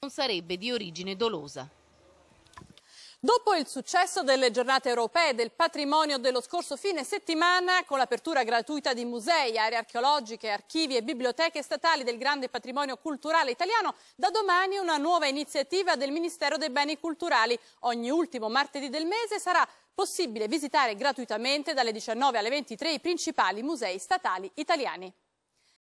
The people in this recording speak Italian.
non sarebbe di origine dolosa. Dopo il successo delle giornate europee del patrimonio dello scorso fine settimana, con l'apertura gratuita di musei, aree archeologiche, archivi e biblioteche statali del grande patrimonio culturale italiano, da domani una nuova iniziativa del Ministero dei Beni Culturali. Ogni ultimo martedì del mese sarà possibile visitare gratuitamente dalle 19 alle 23 i principali musei statali italiani.